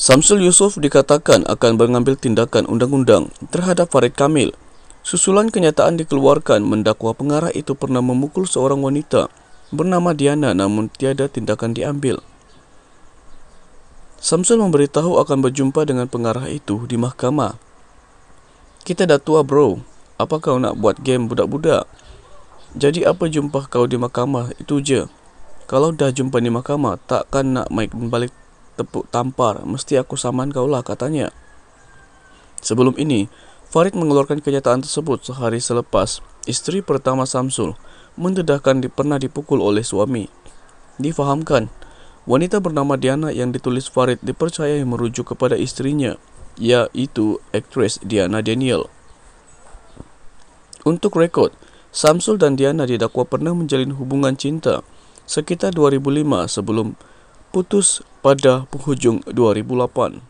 Samsul Yusof dikatakan akan mengambil tindakan undang-undang terhadap Farid Kamil. Susulan kenyataan dikeluarkan mendakwa pengarah itu pernah memukul seorang wanita bernama Diana namun tiada tindakan diambil. Samsul memberitahu akan berjumpa dengan pengarah itu di mahkamah. Kita dah tua bro, apa kau nak buat game budak-budak? Jadi apa jumpa kau di mahkamah itu je? Kalau dah jumpa di mahkamah, takkan nak main balik Tepuk tampar, mesti aku saman kaulah katanya. Sebelum ini, Farid mengeluarkan kenyataan tersebut sehari selepas istri pertama Samsul mendedahkan di, pernah dipukul oleh suami. Difahamkan, wanita bernama Diana yang ditulis Farid dipercayai merujuk kepada istrinya, yaitu aktris Diana Daniel. Untuk rekod, Samsul dan Diana didakwa pernah menjalin hubungan cinta sekitar 2005 sebelum putus pada penghujung 2008.